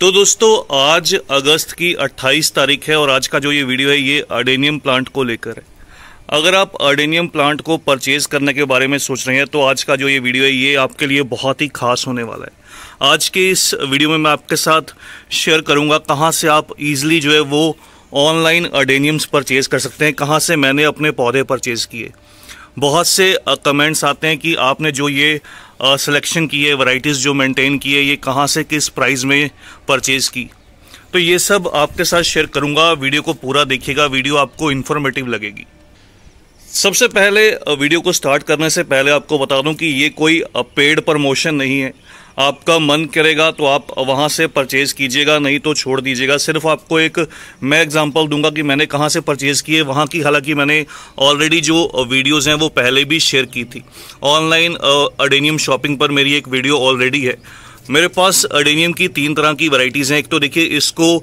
तो दोस्तों आज अगस्त की 28 तारीख है और आज का जो ये वीडियो है ये अर्डेनियम प्लांट को लेकर है अगर आप अर्डेनियम प्लांट को परचेज करने के बारे में सोच रहे हैं तो आज का जो ये वीडियो है ये आपके लिए बहुत ही खास होने वाला है आज के इस वीडियो में मैं आपके साथ शेयर करूंगा कहां से आप इजीली जो है वो ऑनलाइन अर्डेनियम्स परचेज कर सकते हैं कहां से मैंने अपने पौधे परचेज किए बहुत से कमेंट्स आते हैं कि आपने जो ये सिलेक्शन की है वैरायटीज़ जो मेंटेन की है ये कहाँ से किस प्राइस में परचेज़ की तो ये सब आपके साथ शेयर करूँगा वीडियो को पूरा देखिएगा वीडियो आपको इन्फॉर्मेटिव लगेगी सबसे पहले वीडियो को स्टार्ट करने से पहले आपको बता दूं कि ये कोई पेड प्रमोशन नहीं है आपका मन करेगा तो आप वहाँ से परचेज़ कीजिएगा नहीं तो छोड़ दीजिएगा सिर्फ आपको एक मैं एग्जांपल दूंगा कि मैंने कहाँ से परचेज़ किए वहाँ की हालांकि मैंने ऑलरेडी जो वीडियोस हैं वो पहले भी शेयर की थी ऑनलाइन अडेनियम शॉपिंग पर मेरी एक वीडियो ऑलरेडी है मेरे पास अडेनियम की तीन तरह की वराइटीज़ हैं एक तो देखिए इसको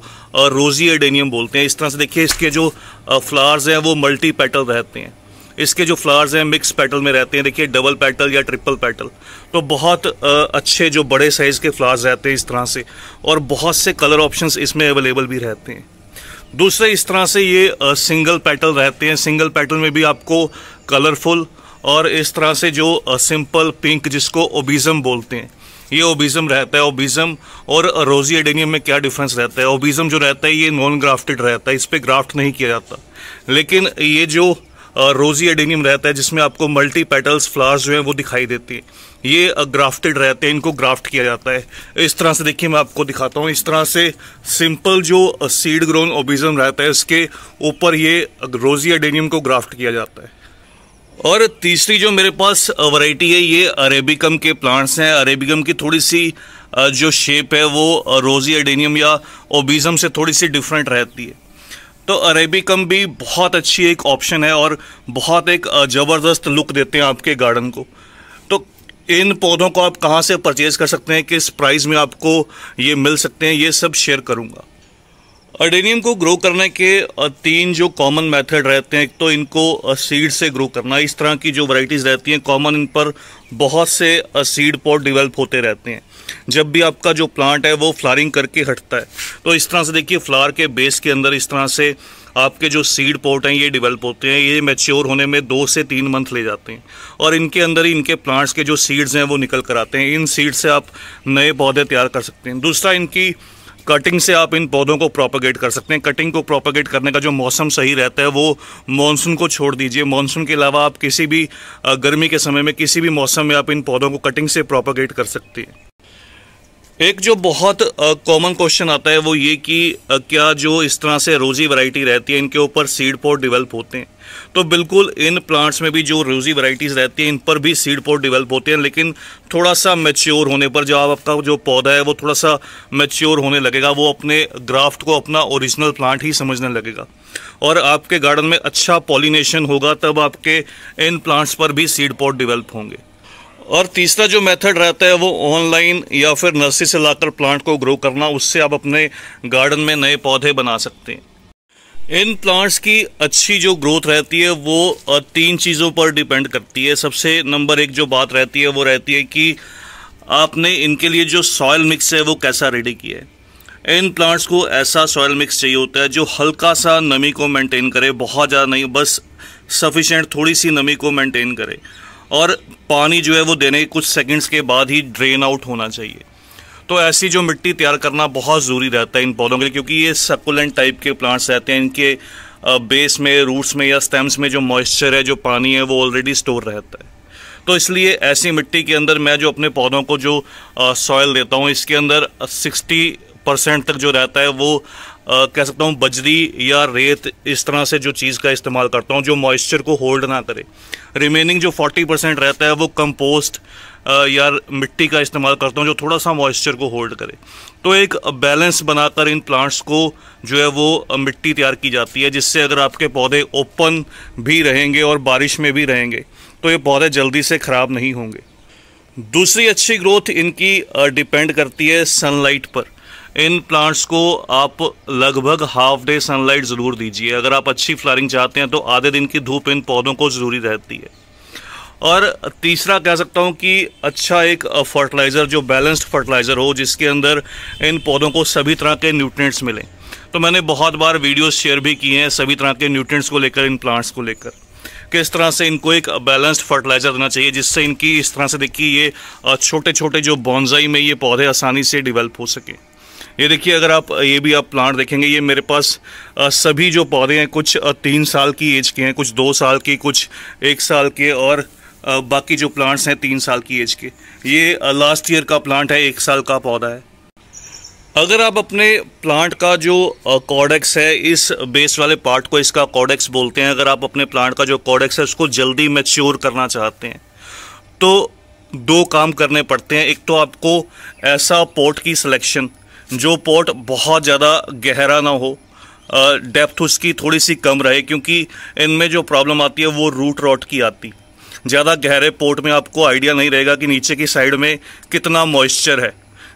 रोज़ी अडेनियम बोलते हैं इस तरह से देखिए इसके जो फ्लावर्स हैं वो मल्टी पेटल रहते हैं इसके जो फ्लावर्स हैं मिक्स पेटल में रहते हैं देखिए डबल पेटल या ट्रिपल पेटल तो बहुत अच्छे जो बड़े साइज़ के फ्लावर्स रहते हैं इस तरह से और बहुत से कलर ऑप्शंस इसमें अवेलेबल भी रहते हैं दूसरे इस तरह से ये सिंगल पेटल रहते हैं सिंगल पेटल में भी आपको कलरफुल और इस तरह से जो सिंपल पिंक जिसको ओबिज़म बोलते हैं ये ओबिज़म रहता है ओबिज़म और रोजी एडेनियम में क्या डिफरेंस रहता है ओबिज़म जो रहता है ये नॉन ग्राफ्टेड रहता है इस पर ग्राफ्ट नहीं किया जाता लेकिन ये जो रोजी एडेनियम रहता है जिसमें आपको मल्टी पेटल्स फ्लावर्स जो है वो दिखाई देती है ये ग्राफ्टेड रहते हैं इनको ग्राफ्ट किया जाता है इस तरह से देखिए मैं आपको दिखाता हूँ इस तरह से सिंपल जो सीड ग्रोन ओबिजम रहता है इसके ऊपर ये रोजी एडेनियम को ग्राफ्ट किया जाता है और तीसरी जो मेरे पास वैरायटी है ये अरेबिकम के प्लांट्स हैं अरेबिकम की थोड़ी सी जो शेप है वो रोजी एडेनियम या ओबिजम से थोड़ी सी डिफरेंट रहती है तो अरेबिकम भी बहुत अच्छी एक ऑप्शन है और बहुत एक ज़बरदस्त लुक देते हैं आपके गार्डन को तो इन पौधों को आप कहाँ से परचेज़ कर सकते हैं किस प्राइस में आपको ये मिल सकते हैं ये सब शेयर करूँगा अर्डेनियम को ग्रो करने के तीन जो कॉमन मेथड रहते हैं तो इनको सीड से ग्रो करना इस तरह की जो वराइटीज़ रहती हैं कॉमन इन पर बहुत से सीड पॉट डिवेल्प होते रहते हैं जब भी आपका जो प्लांट है वो फ्लारिंग करके हटता है तो इस तरह से देखिए फ्लार के बेस के अंदर इस तरह से आपके जो सीड पोर्ट हैं ये डेवलप होते हैं ये मैच्योर होने में दो से तीन मंथ ले जाते हैं और इनके अंदर ही इनके प्लांट्स के जो सीड्स हैं वो निकल कर आते हैं इन सीड से आप नए पौधे तैयार कर सकते हैं दूसरा इनकी कटिंग से आप इन पौधों को प्रोपागेट कर सकते हैं कटिंग को प्रोपागेट करने का जो मौसम सही रहता है वो मानसून को छोड़ दीजिए मानसून के अलावा आप किसी भी गर्मी के समय में किसी भी मौसम में आप इन पौधों को कटिंग से प्रोपागेट कर सकते हैं एक जो बहुत कॉमन क्वेश्चन आता है वो ये कि क्या जो इस तरह से रोजी वैरायटी रहती है इनके ऊपर सीड पोर्ट डेवलप होते हैं तो बिल्कुल इन प्लांट्स में भी जो रोजी वैरायटीज़ रहती हैं इन पर भी सीड पोर्ट डेवलप होते हैं लेकिन थोड़ा सा मेच्योर होने पर जो आपका जो पौधा है वो थोड़ा सा मेच्योर होने लगेगा वो अपने ग्राफ्ट को अपना ओरिजिनल प्लांट ही समझने लगेगा और आपके गार्डन में अच्छा पॉलिनेशन होगा तब आपके इन प्लांट्स पर भी सीड पोर्ट डिवेल्प होंगे और तीसरा जो मेथड रहता है वो ऑनलाइन या फिर नर्सरी से लाकर प्लांट को ग्रो करना उससे आप अपने गार्डन में नए पौधे बना सकते हैं इन प्लांट्स की अच्छी जो ग्रोथ रहती है वो तीन चीज़ों पर डिपेंड करती है सबसे नंबर एक जो बात रहती है वो रहती है कि आपने इनके लिए जो सॉयल मिक्स है वो कैसा रेडी किया है इन प्लांट्स को ऐसा सॉयल मिक्स चाहिए होता है जो हल्का सा नमी को मेंटेन करे बहुत ज़्यादा नहीं बस सफिशेंट थोड़ी सी नमी को मेंटेन करे और पानी जो है वो देने कुछ सेकंड्स के बाद ही ड्रेन आउट होना चाहिए तो ऐसी जो मिट्टी तैयार करना बहुत ज़रूरी रहता है इन पौधों के लिए क्योंकि ये सकुलेंट टाइप के प्लांट्स रहते हैं इनके बेस में रूट्स में या स्टेम्स में जो मॉइस्चर है जो पानी है वो ऑलरेडी स्टोर रहता है तो इसलिए ऐसी मिट्टी के अंदर मैं जो अपने पौधों को जो सॉयल देता हूँ इसके अंदर सिक्सटी परसेंट तक जो रहता है वो कह सकता हूँ बजरी या रेत इस तरह से जो चीज़ का इस्तेमाल करता हूँ जो मॉइस्चर को होल्ड ना करे रिमेनिंग जो 40 परसेंट रहता है वो कंपोस्ट या मिट्टी का इस्तेमाल करता हूँ जो थोड़ा सा मॉइस्चर को होल्ड करे तो एक बैलेंस बनाकर इन प्लांट्स को जो है वो मिट्टी तैयार की जाती है जिससे अगर आपके पौधे ओपन भी रहेंगे और बारिश में भी रहेंगे तो ये पौधे जल्दी से ख़राब नहीं होंगे दूसरी अच्छी ग्रोथ इनकी डिपेंड करती है सनलाइट पर इन प्लांट्स को आप लगभग हाफ डे सनलाइट ज़रूर दीजिए अगर आप अच्छी फ्लारिंग चाहते हैं तो आधे दिन की धूप इन पौधों को ज़रूरी रहती है और तीसरा कह सकता हूँ कि अच्छा एक फर्टिलाइज़र जो बैलेंस्ड फर्टिलाइज़र हो जिसके अंदर इन पौधों को सभी तरह के न्यूट्रिएंट्स मिलें तो मैंने बहुत बार वीडियोस शेयर भी किए हैं सभी तरह के न्यूट्रिएंट्स को लेकर इन प्लांट्स को लेकर किस तरह से इनको एक बैलेंस्ड फर्टिलाइज़र देना चाहिए जिससे इनकी इस तरह से देखिए ये छोटे छोटे जो बॉन्जाई में ये पौधे आसानी से डिवेल्प हो सकें ये देखिए अगर आप ये भी आप प्लांट देखेंगे ये मेरे पास सभी जो पौधे हैं कुछ तीन साल की एज के हैं कुछ दो साल के कुछ एक साल के और बाकी जो प्लांट्स हैं तीन साल की एज के ये लास्ट ईयर का प्लांट है एक साल का पौधा है अगर आप अपने प्लांट का जो कॉडेक्स है इस बेस वाले पार्ट को इसका कॉडेक्स बोलते हैं अगर आप अपने प्लांट का जो कॉडेक्स है उसको जल्दी मैच्योर करना चाहते हैं तो दो काम करने पड़ते हैं एक तो आपको ऐसा पोर्ट की सिलेक्शन जो पोर्ट बहुत ज़्यादा गहरा ना हो डेप्थ उसकी थोड़ी सी कम रहे क्योंकि इनमें जो प्रॉब्लम आती है वो रूट रॉट की आती ज़्यादा गहरे पोर्ट में आपको आइडिया नहीं रहेगा कि नीचे की साइड में कितना मॉइस्चर है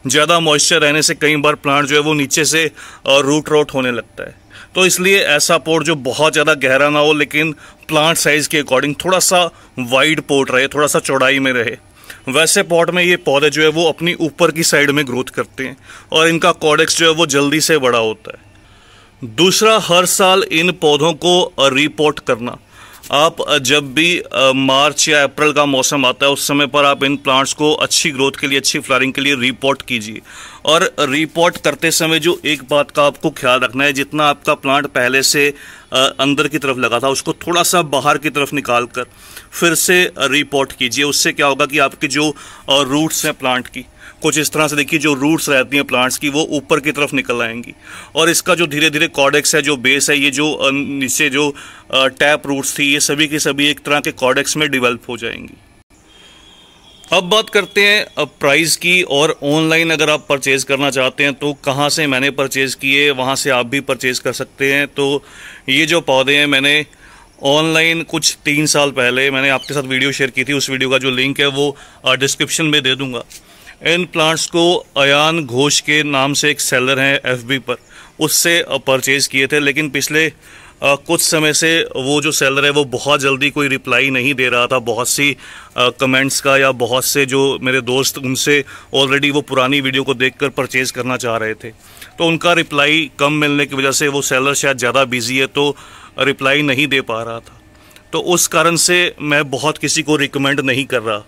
ज़्यादा मॉइस्चर रहने से कई बार प्लांट जो है वो नीचे से रूट रोट होने लगता है तो इसलिए ऐसा पोर्ट जो बहुत ज़्यादा गहरा ना हो लेकिन प्लांट साइज़ के अकॉर्डिंग थोड़ा सा वाइड पोर्ट रहे थोड़ा सा चौड़ाई में रहे वैसे पॉट में ये पौधे जो है वो अपनी ऊपर की साइड में ग्रोथ करते हैं और इनका कॉडेक्स जो है वो जल्दी से बड़ा होता है दूसरा हर साल इन पौधों को रिपोर्ट करना आप जब भी मार्च या अप्रैल का मौसम आता है उस समय पर आप इन प्लांट्स को अच्छी ग्रोथ के लिए अच्छी फ्लारिंग के लिए रिपोर्ट कीजिए और रिपोर्ट करते समय जो एक बात का आपको ख्याल रखना है जितना आपका प्लांट पहले से अंदर की तरफ लगा था उसको थोड़ा सा बाहर की तरफ निकाल कर फिर से रिपोर्ट कीजिए उससे क्या होगा कि आपके जो रूट्स हैं प्लांट की कुछ इस तरह से देखिए जो रूट्स रहती हैं प्लांट्स की वो ऊपर की तरफ निकल आएंगी और इसका जो धीरे धीरे कॉडेक्स है जो बेस है ये जो नीचे जो टैप रूट्स थी ये सभी के सभी एक तरह के कॉडेक्स में डिवेल्प हो जाएंगी अब बात करते हैं अब प्राइस की और ऑनलाइन अगर आप परचेज़ करना चाहते हैं तो कहाँ से मैंने परचेज़ किए वहाँ से आप भी परचेज़ कर सकते हैं तो ये जो पौधे हैं मैंने ऑनलाइन कुछ तीन साल पहले मैंने आपके साथ वीडियो शेयर की थी उस वीडियो का जो लिंक है वो डिस्क्रिप्शन में दे दूँगा इन प्लांट्स को अयान घोष के नाम से एक सेलर हैं एफबी पर उससे परचेज़ किए थे लेकिन पिछले आ, कुछ समय से वो जो सेलर है वो बहुत जल्दी कोई रिप्लाई नहीं दे रहा था बहुत सी कमेंट्स का या बहुत से जो मेरे दोस्त उनसे ऑलरेडी वो पुरानी वीडियो को देखकर परचेज़ करना चाह रहे थे तो उनका रिप्लाई कम मिलने की वजह से वो सेलर शायद ज़्यादा बिजी है तो रिप्लाई नहीं दे पा रहा था तो उस कारण से मैं बहुत किसी को रिकमेंड नहीं कर रहा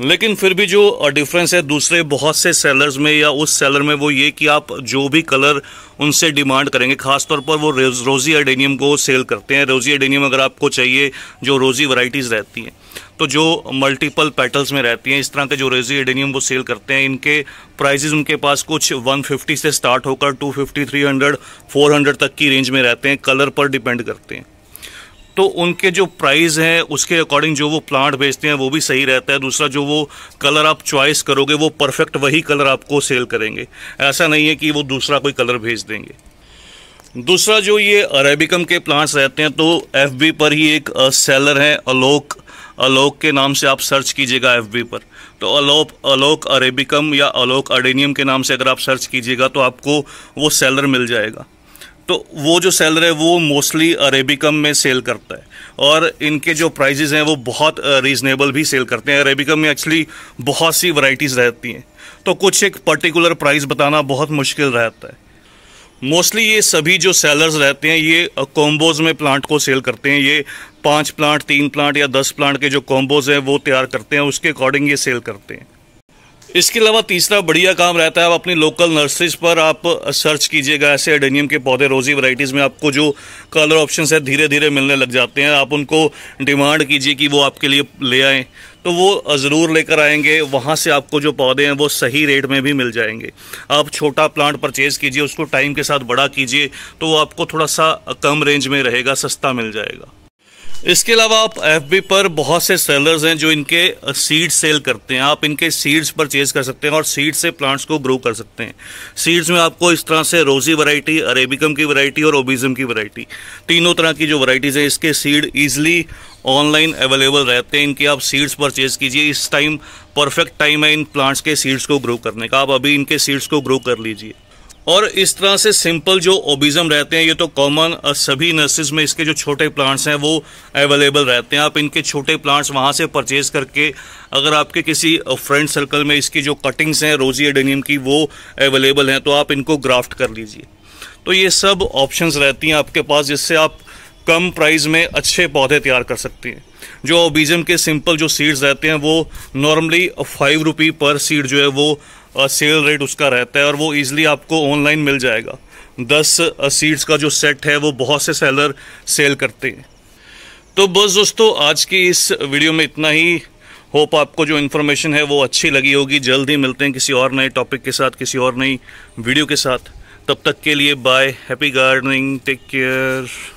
लेकिन फिर भी जो डिफरेंस है दूसरे बहुत से सेलर्स में या उस सेलर में वो ये कि आप जो भी कलर उनसे डिमांड करेंगे खासतौर पर वो रोज़ी एडेनियम को सेल करते हैं रोज़ी एडेनियम अगर आपको चाहिए जो रोज़ी वैरायटीज़ रहती हैं तो जो मल्टीपल पेटल्स में रहती हैं इस तरह के जो रोज़ी एडेनियम वो सेल करते हैं इनके प्राइजेज़ उनके पास कुछ 150 से स्टार्ट होकर 250, 300, 400 तक की रेंज में रहते हैं कलर पर डिपेंड करते हैं तो उनके जो प्राइस हैं उसके अकॉर्डिंग जो वो प्लांट बेचते हैं वो भी सही रहता है दूसरा जो वो कलर आप चॉइस करोगे वो परफेक्ट वही कलर आपको सेल करेंगे ऐसा नहीं है कि वो दूसरा कोई कलर भेज देंगे दूसरा जो ये अरेबिकम के प्लांट्स रहते हैं तो एफ पर ही एक सेलर है अलोक अलोक के नाम से आप सर्च कीजिएगा एफ पर तो अलोक अलोक अरेबिकम या अलोक अडेनियम के नाम से अगर आप सर्च कीजिएगा तो आपको वो सेलर मिल जाएगा तो वो जो सेलर है वो मोस्टली अरेबिकम में सेल करता है और इनके जो प्राइजेज़ हैं वो बहुत रीज़नेबल भी सेल करते हैं अरेबिकम में एक्चुअली बहुत सी वराइटीज़ रहती हैं तो कुछ एक पर्टिकुलर प्राइस बताना बहुत मुश्किल रहता है मोस्टली ये सभी जो सेलर्स रहते हैं ये कॉम्बोज में प्लांट को सेल करते हैं ये पांच प्लांट तीन प्लांट या दस प्लांट के जो कॉम्बोज हैं वो तैयार करते हैं उसके अकॉर्डिंग ये सेल करते हैं इसके अलावा तीसरा बढ़िया काम रहता है आप अपनी लोकल नर्सरीज पर आप सर्च कीजिएगा ऐसे एडेनियम के पौधे रोजी वैरायटीज़ में आपको जो कलर ऑप्शन है धीरे धीरे मिलने लग जाते हैं आप उनको डिमांड कीजिए कि वो आपके लिए ले आएँ तो वो ज़रूर लेकर आएंगे वहाँ से आपको जो पौधे हैं वो सही रेट में भी मिल जाएंगे आप छोटा प्लांट परचेज़ कीजिए उसको टाइम के साथ बड़ा कीजिए तो वो आपको थोड़ा सा कम रेंज में रहेगा सस्ता मिल जाएगा इसके अलावा आप एफ पर बहुत से सेलर्स हैं जो इनके सीड्स सेल करते हैं आप इनके सीड्स परचेज कर सकते हैं और सीड से प्लांट्स को ग्रो कर सकते हैं सीड्स में आपको इस तरह से रोजी वैरायटी अरेबिकम की वैरायटी और ओबिज़म की वैरायटी तीनों तरह की जो वैरायटीज़ हैं इसके सीड ईजिली ऑनलाइन अवेलेबल रहते हैं इनके आप सीड्स परचेज कीजिए इस टाइम परफेक्ट टाइम है इन प्लांट्स के सीड्स को ग्रो करने का आप अभी इनके सीड्स को ग्रो कर लीजिए और इस तरह से सिंपल जो ओबिज़म रहते हैं ये तो कॉमन सभी नर्सिस में इसके जो छोटे प्लांट्स हैं वो अवेलेबल रहते हैं आप इनके छोटे प्लांट्स वहाँ से परचेज़ करके अगर आपके किसी फ्रेंड सर्कल में इसकी जो कटिंग्स हैं रोजी एडेनियम की वो अवेलेबल हैं तो आप इनको ग्राफ्ट कर लीजिए तो ये सब ऑप्शंस रहती हैं आपके पास जिससे आप कम प्राइस में अच्छे पौधे तैयार कर सकते हैं जो ओबिज़म के सिंपल जो सीड्स रहते हैं वो नॉर्मली फाइव रुपी पर सीड जो है वो सेल रेट उसका रहता है और वो ईज़िली आपको ऑनलाइन मिल जाएगा दस सीड्स का जो सेट है वो बहुत से सेलर सेल करते हैं तो बस दोस्तों आज की इस वीडियो में इतना ही होप आपको जो इन्फॉर्मेशन है वो अच्छी लगी होगी जल्द ही मिलते हैं किसी और नए टॉपिक के साथ किसी और नई वीडियो के साथ तब तक के लिए bye happy gardening take care